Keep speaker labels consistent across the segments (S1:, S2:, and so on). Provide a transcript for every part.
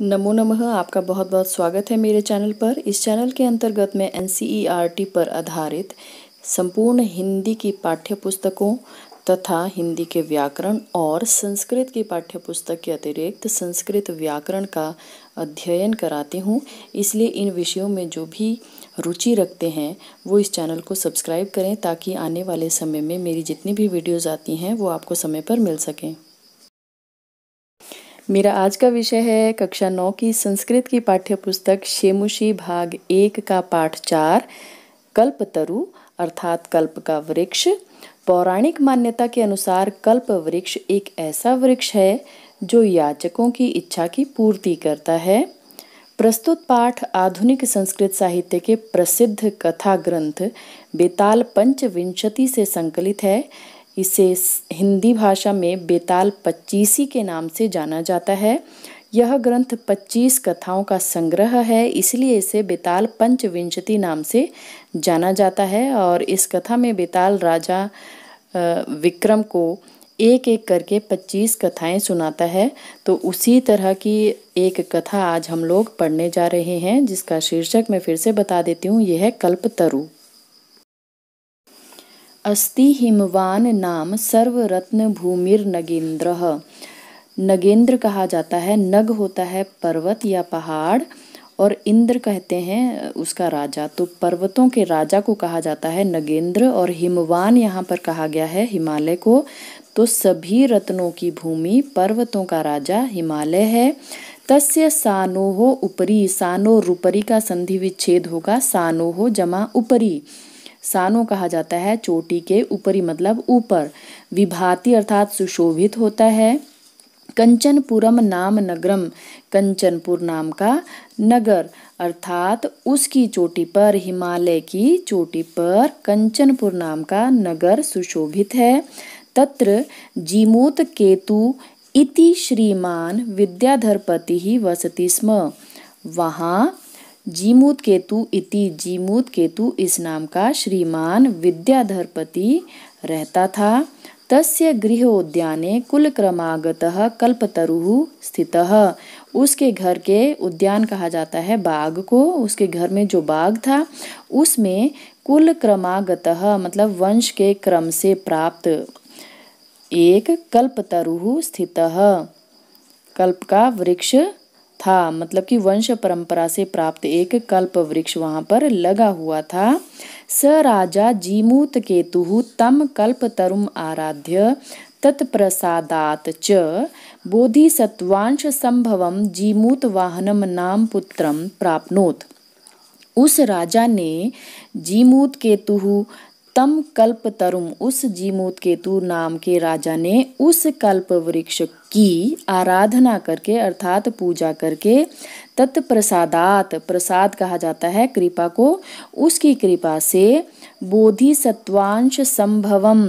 S1: नमो नमः आपका बहुत बहुत स्वागत है मेरे चैनल पर इस चैनल के अंतर्गत मैं एन सी ई पर आधारित संपूर्ण हिंदी की पाठ्य पुस्तकों तथा हिंदी के व्याकरण और संस्कृत की पाठ्य पुस्तक के अतिरिक्त संस्कृत व्याकरण का अध्ययन कराती हूँ इसलिए इन विषयों में जो भी रुचि रखते हैं वो इस चैनल को सब्सक्राइब करें ताकि आने वाले समय में मेरी जितनी भी वीडियोज़ आती हैं वो आपको समय पर मिल सकें मेरा आज का विषय है कक्षा नौ की संस्कृत की पाठ्य पुस्तक शेमुशी भाग एक का पाठ चार कल्प तरु अर्थात कल्प का वृक्ष पौराणिक मान्यता के अनुसार कल्प वृक्ष एक ऐसा वृक्ष है जो याचकों की इच्छा की पूर्ति करता है प्रस्तुत पाठ आधुनिक संस्कृत साहित्य के प्रसिद्ध कथा ग्रंथ बेताल पंचविंशति से संकलित है इसे हिंदी भाषा में बेताल पच्चीसी के नाम से जाना जाता है यह ग्रंथ 25 कथाओं का संग्रह है इसलिए इसे बेताल पंचविंशति नाम से जाना जाता है और इस कथा में बेताल राजा विक्रम को एक एक करके 25 कथाएं सुनाता है तो उसी तरह की एक कथा आज हम लोग पढ़ने जा रहे हैं जिसका शीर्षक मैं फिर से बता देती हूँ यह है कल्पतरु अस्ति हिमवान नाम सर्वरत्न भूमिर नगेंद्र नगेंद्र कहा जाता है नग होता है पर्वत या पहाड़ और इंद्र कहते हैं उसका राजा तो पर्वतों के राजा को कहा जाता है नगेंद्र और हिमवान यहाँ पर कहा गया है हिमालय को तो सभी रत्नों की भूमि पर्वतों का राजा हिमालय है तस्य सानोहो ऊपरी सानो रूपरी का संधि विच्छेद होगा सानोहो जमा उपरी सानो कहा जाता है चोटी के ऊपरी मतलब ऊपर विभाति अर्थात सुशोभित होता है कंचनपुरम नाम नगरम कंचनपुर नाम का नगर अर्थात उसकी चोटी पर हिमालय की चोटी पर कंचनपुर नाम का नगर सुशोभित है तत्र जीमूत केतु इति श्रीमान विद्याधरपति ही वसति स्म वहाँ जीमूत केतु इति जीमूत केतु इस नाम का श्रीमान विद्याधरपति रहता था तस्य कुल क्रमागत कल्पतरु स्थित उसके घर के उद्यान कहा जाता है बाग को उसके घर में जो बाग था उसमें कुल क्रमागत मतलब वंश के क्रम से प्राप्त एक कल्पतरु स्थित कल्प का वृक्ष था मतलब कि वंश परंपरा से प्राप्त एक कल्प वृक्ष वहाँ पर लगा हुआ था स राजा जीमूत केतु तम कल्प तरुम आराध्य तत्प्रसादात च बोधिसत्वांश संभवम जीमूत वाहनम नाम पुत्रम प्राप्नोत उस राजा ने जीमूत केतु तम कल्प तरुम उस जीमूत केतु नाम के राजा ने उस कल्प वृक्ष की आराधना करके अर्थात पूजा करके तत्प्रसादात प्रसाद कहा जाता है कृपा को उसकी कृपा से बोधि सत्वांश संभवम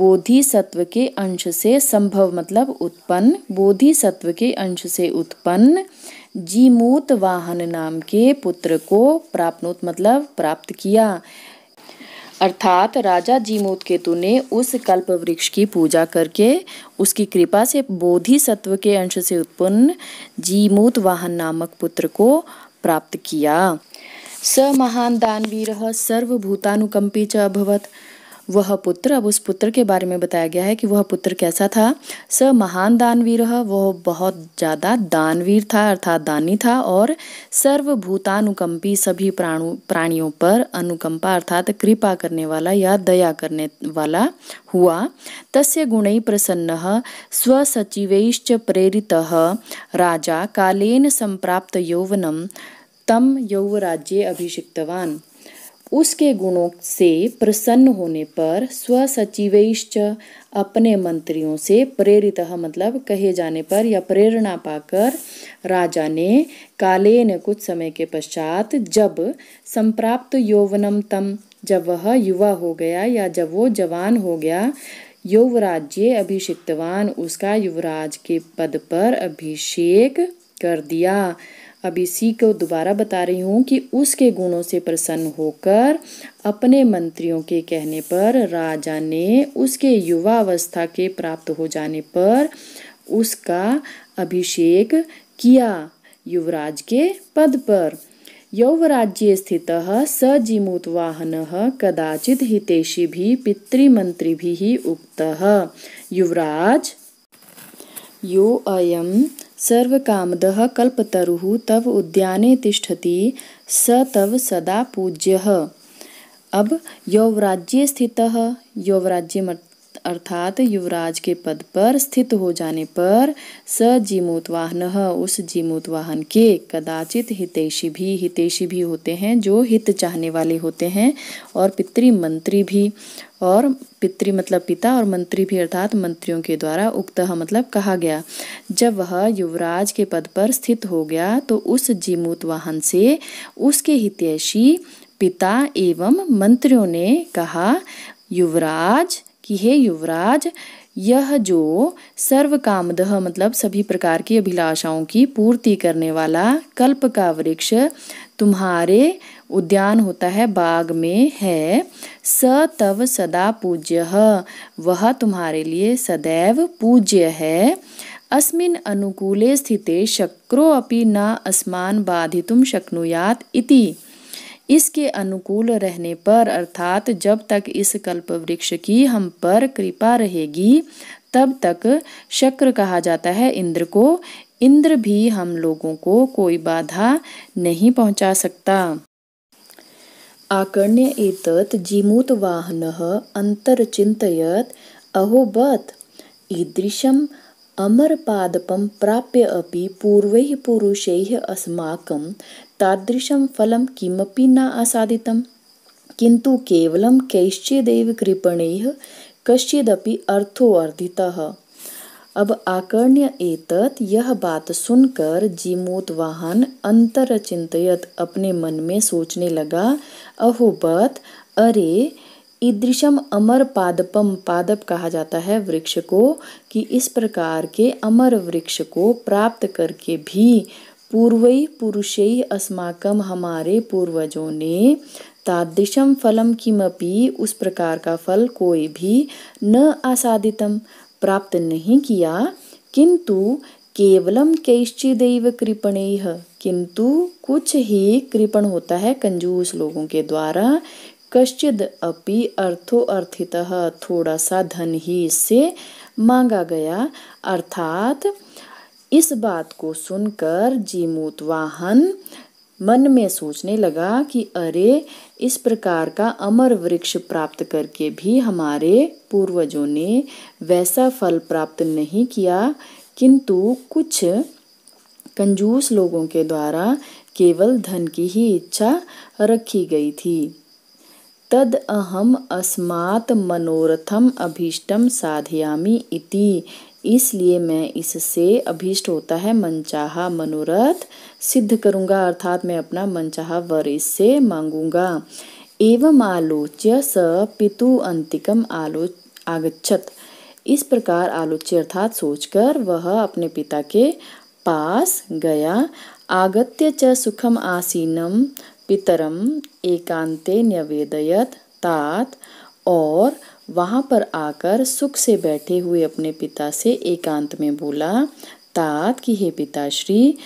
S1: बोधि सत्व के अंश से संभव मतलब उत्पन्न बोधि सत्व के अंश से उत्पन्न जीमूत वाहन नाम के पुत्र को प्राप्त मतलब प्राप्त किया अर्थात राजा जीमूत केतु ने उस कल्प वृक्ष की पूजा करके उसकी कृपा से बोधि सत्व के अंश से उत्पन्न जीमूत वाहन नामक पुत्र को प्राप्त किया स महान दानवीर सर्वभूतानुकंपी च अभवत वह पुत्र अब उस पुत्र के बारे में बताया गया है कि वह पुत्र कैसा था स महान दानवीर वह बहुत ज़्यादा दानवीर था अर्थात दानी था और सर्वभूतानुकंपी सभी प्राणु प्राणियों पर अनुकंपा अर्थात कृपा करने वाला या दया करने वाला हुआ तस्य गुण प्रसन्न स्वसचिवैश्च प्रेरित राजा कालेन संप्राप्त यौवनम तम यौवराज्ये अभिषिक्तवान उसके गुणों से प्रसन्न होने पर स्वसचिवेश्च अपने मंत्रियों से प्रेरित मतलब कहे जाने पर या प्रेरणा पाकर राजा ने काले ने कुछ समय के पश्चात जब संप्राप्त यौवनम तम जब वह युवा हो गया या जब वो जवान हो गया युवराज्य अभिषिक्तवान उसका युवराज के पद पर अभिषेक कर दिया अब इसी को दोबारा बता रही हूँ कि उसके गुणों से प्रसन्न होकर अपने मंत्रियों के कहने पर राजा ने उसके युवा अवस्था के प्राप्त हो जाने पर उसका अभिषेक किया युवराज के पद पर यौवराज्य स्थित स जीमूतवाहन कदाचित हितेशी भी पितृमंत्री भी उक्त युवराज यो अयम सर्वकामदः कल्पतरु तव उद्याने तिष्ठति स तव सदा पूज्य अब यौवराज्य स्थित यौवराज्य अर्थात युवराज के पद पर स्थित हो जाने पर स जीमोतवाहन उस जीमोतवाहन के कदाचित हितेशी भी हितेशी भी होते हैं जो हित चाहने वाले होते हैं और पितृमंत्री भी और पितृ मतलब पिता और मंत्री भी अर्थात मंत्रियों के द्वारा उक्त मतलब कहा गया जब वह युवराज के पद पर स्थित हो गया तो उस जीमूत वाहन से उसके हितैषी पिता एवं मंत्रियों ने कहा युवराज कि हे युवराज यह जो सर्व कामदह मतलब सभी प्रकार की अभिलाषाओं की पूर्ति करने वाला कल्प का वृक्ष तुम्हारे उद्यान होता है बाग में है स तव सदा पूज्य वह तुम्हारे लिए सदैव पूज्य है अस्मिन अनुकूले स्थिते शक्रो अपि न अस्मान बाधितुम शक्नुयात इति इसके अनुकूल रहने पर अर्थात जब तक इस कल्प वृक्ष की हम पर कृपा रहेगी तब तक शक्र कहा जाता है इंद्र को इंद्र भी हम लोगों को कोई बाधा नहीं पहुंचा सकता आकर्ण्य एतत् जीमूतवाहनः अन्तर्चिन्तयत् अहो बत् ईदृशम् अमरपादपं प्राप्य अपि पूर्वैः पुरुषैः अस्माकं तादृशं फलं किमपि न आसादितं किन्तु केवलं कैश्चिदेव कृपणैः कश्चिदपि अर्थो अब आकर्ण्य एतत यह बात सुनकर जीमोतवाहन अंतर चिंतित अपने मन में सोचने लगा अहोबत अरे ईदृशम अमर पादपम पादप कहा जाता है वृक्ष को कि इस प्रकार के अमर वृक्ष को प्राप्त करके भी पूर्वी पुरुषे अस्माकम हमारे पूर्वजों ने तादृशम फलम किमपि उस प्रकार का फल कोई भी न आसादितम प्राप्त नहीं किया किंतु केवलम कैश्चिदेव कृपण किंतु कुछ ही कृपण होता है कंजूस लोगों के द्वारा कश्चिद अपि अर्थो अर्थित थोड़ा सा धन ही इससे मांगा गया अर्थात इस बात को सुनकर जीमूत वाहन मन में सोचने लगा कि अरे इस प्रकार का अमर वृक्ष प्राप्त करके भी हमारे पूर्वजों ने वैसा फल प्राप्त नहीं किया किंतु कुछ कंजूस लोगों के द्वारा केवल धन की ही इच्छा रखी गई थी तद अहम अस्मात् मनोरथम अभीष्टम साधयामी इति इसलिए मैं इससे अभीष्ट होता है मनचाहा मनोरथ सिद्ध करूँगा अर्थात मैं अपना मनचाहा वर इससे मांगूंगा एवं आलोच्य स पितु अंतिकम आलो आगछत इस प्रकार आलोच्य अर्थात सोचकर वह अपने पिता के पास गया आगत्य च सुखम आसीनम पितरम एकांते न्यवेदयत तात और वहाँ पर आकर सुख से बैठे हुए अपने पिता से एकांत में बोला तात कि हे पिताश्री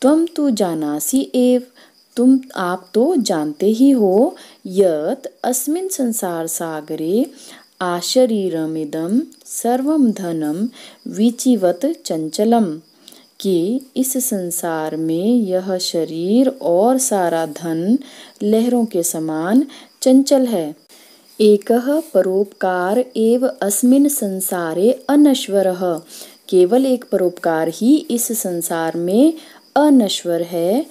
S1: त्वम तो जानासी एव तुम आप तो जानते ही हो यत अस्मिन संसार सागरे आशरीरमिदम सर्वम धनम विचिवत चंचलम कि इस संसार में यह शरीर और सारा धन लहरों के समान चंचल है एक परोपकार एव अस्मिन् संसारे अनश्वर केवल एक परोपकार ही इस संसार में अनश्वर है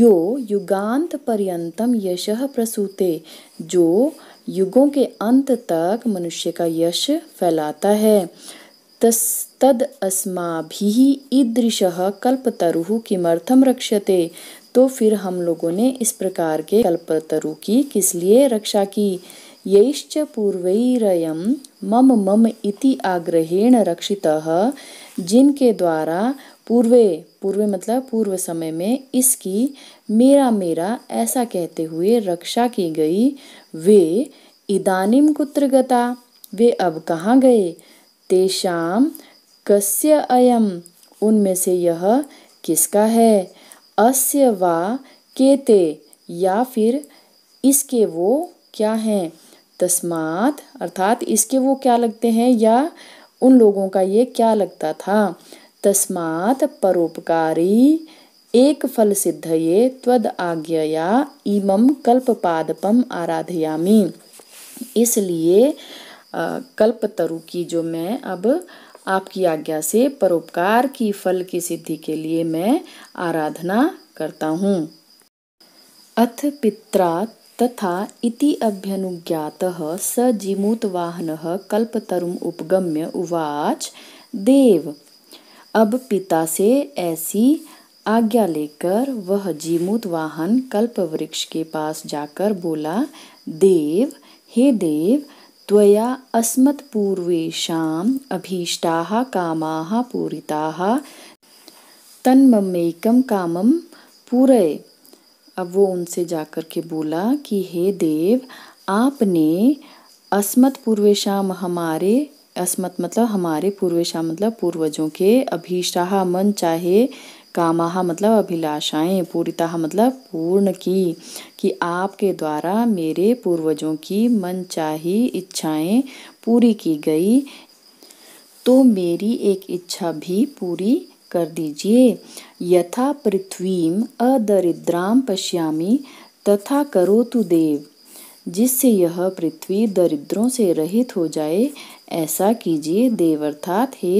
S1: यो युगांत पर्यंतम यश प्रसूते जो युगों के अंत तक मनुष्य का यश फैलाता है तस् तद भी ईदृश कल्पतरु किमर्थम रक्षते तो फिर हम लोगों ने इस प्रकार के कल्पतरु की किस लिए रक्षा की यैश्च पूर्वैरयं मम मम इति आग्रहेण रक्षितः जिनके द्वारा पूर्वे पूर्वे मतलब पूर्व समय में इसकी मेरा मेरा ऐसा कहते हुए रक्षा की गई वे इदानिम कुत्र गता वे अब कहाँ गए तेषाम कस्य अयम उनमें से यह किसका है अस्य वा केते या फिर इसके वो क्या हैं तस्मात अर्थात इसके वो क्या लगते हैं या उन लोगों का ये क्या लगता था तस्मात परोपकारी एक फल सिद्ध ये त्वद आज्ञया इमम पादपम आराधयामी इसलिए कल्पतरु की जो मैं अब आपकी आज्ञा से परोपकार की फल की सिद्धि के लिए मैं आराधना करता हूँ अथ पित्रा तथा इति अभ्यनुज्ञातः स जिमूतवाहनः कल्पतरुम उपगम्य उवाच देव अब पिता से ऐसी आज्ञा लेकर वह जीमूत वाहन कल्प वृक्ष के पास जाकर बोला देव हे देव त्वया पूर्वेशाम अभीष्टाः कामाः पूरिताः तन्ममेकं कामं पूरय अब वो उनसे जाकर के बोला कि हे देव आपने अस्मत पूर्वेशाम हमारे अस्मत मतलब हमारे पूर्वेशा मतलब पूर्वजों के अभिशाह मन चाहे कामाहा मतलब अभिलाषाएं पूरीता मतलब पूर्ण की कि आपके द्वारा मेरे पूर्वजों की मन चाही इच्छाएं पूरी की गई तो मेरी एक इच्छा भी पूरी कर दीजिए यथा पृथ्वीम अदरिद्राम पश्यामी तथा करो तु देव जिससे यह पृथ्वी दरिद्रों से रहित हो जाए ऐसा कीजिए देव अर्थात हे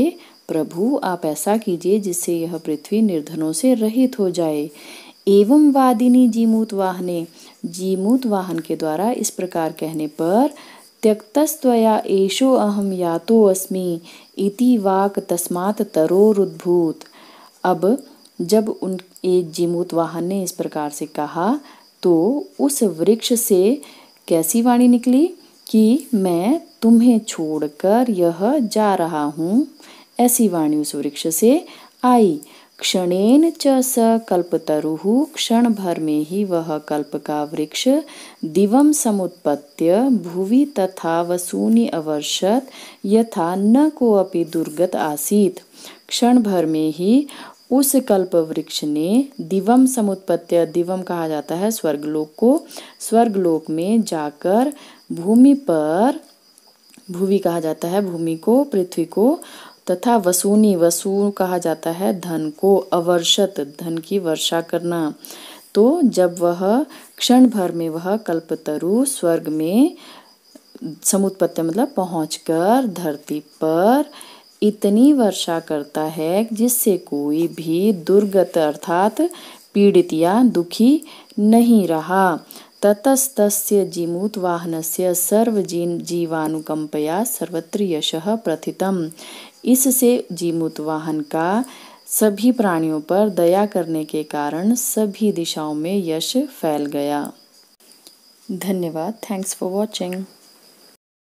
S1: प्रभु आप ऐसा कीजिए जिससे यह पृथ्वी निर्धनों से रहित हो जाए एवं वादिनी जीमूत वाहने जीमूत वाहन के द्वारा इस प्रकार कहने पर अहम एषोऽहं यातोऽस्मि इति वाक तस्मात तरोरुद्भूत अब जब उन एक वाहन ने इस प्रकार से कहा तो उस वृक्ष से कैसी वाणी निकली कि मैं तुम्हें छोड़कर यह जा रहा हूँ ऐसी वाणी उस वृक्ष से आई क्षणेन च स क्षण भर में ही वह कल्प का वृक्ष दिवम समुत्पत्य भुवि तथा वसूनि अवर्षत यथा न कोऽपि दुर्गत क्षण भर में ही उस कल्प वृक्ष ने दिवम समुत्पत्य दिवम कहा जाता है स्वर्गलोक को स्वर्गलोक में जाकर भूमि पर भूमि कहा जाता है भूमि को पृथ्वी को तथा वसूनी वसु कहा जाता है धन को अवर्षत धन की वर्षा करना तो जब वह क्षण भर में वह कल्पतरु स्वर्ग में समुत्पत्ति मतलब पहुंचकर धरती पर इतनी वर्षा करता है जिससे कोई भी दुर्गत अर्थात पीड़ित या दुखी नहीं रहा ततस्त जीमूत वाहन से सर्वजीन जीवानुकंपया सर्वत्र यश प्रथितम इससे जीमूत वाहन का सभी प्राणियों पर दया करने के कारण सभी दिशाओं में यश फैल गया धन्यवाद थैंक्स फॉर वॉचिंग